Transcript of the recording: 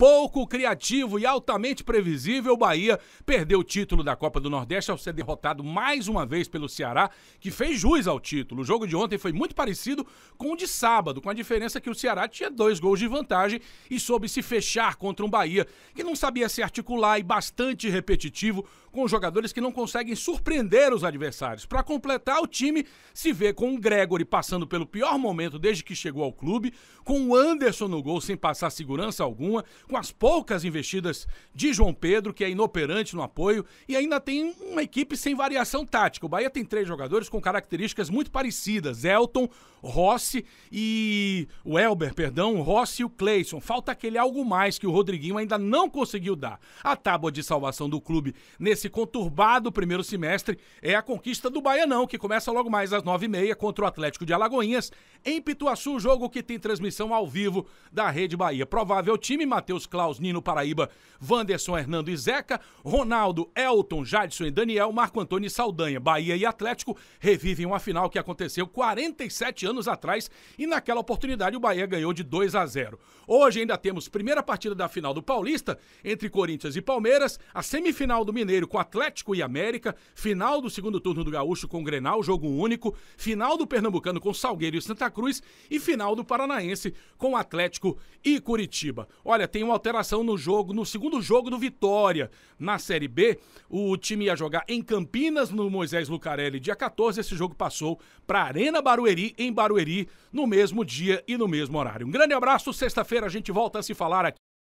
pouco criativo e altamente previsível, o Bahia perdeu o título da Copa do Nordeste ao ser derrotado mais uma vez pelo Ceará, que fez jus ao título. O jogo de ontem foi muito parecido com o de sábado, com a diferença que o Ceará tinha dois gols de vantagem e soube se fechar contra um Bahia que não sabia se articular e bastante repetitivo, com jogadores que não conseguem surpreender os adversários. Para completar, o time se vê com o Gregory passando pelo pior momento desde que chegou ao clube, com o Anderson no gol sem passar segurança alguma, com as poucas investidas de João Pedro, que é inoperante no apoio, e ainda tem uma equipe sem variação tática. O Bahia tem três jogadores com características muito parecidas: Elton, Rossi e. o Elber, perdão, o Rossi e o Cleison. Falta aquele algo mais que o Rodriguinho ainda não conseguiu dar. A tábua de salvação do clube nesse desse conturbado primeiro semestre é a conquista do Baianão, que começa logo mais às nove e meia contra o Atlético de Alagoinhas, em Pituaçu, jogo que tem transmissão ao vivo da Rede Bahia. Provável time, Matheus Claus, Nino Paraíba, Vanderson, Hernando e Zeca, Ronaldo, Elton, Jadson e Daniel, Marco Antônio e Saldanha. Bahia e Atlético revivem uma final que aconteceu 47 anos atrás e naquela oportunidade o Bahia ganhou de 2 a 0. Hoje ainda temos primeira partida da final do Paulista entre Corinthians e Palmeiras, a semifinal do Mineiro com Atlético e América, final do segundo turno do Gaúcho com Grenal, jogo único, final do Pernambucano com Salgueiro e Santa Cruz e final do Paranaense com Atlético e Curitiba. Olha, tem uma alteração no jogo, no segundo jogo do Vitória na Série B. O time ia jogar em Campinas no Moisés Lucarelli dia 14, esse jogo passou para Arena Barueri em Barueri no mesmo dia e no mesmo horário. Um grande abraço, sexta-feira a gente volta a se falar aqui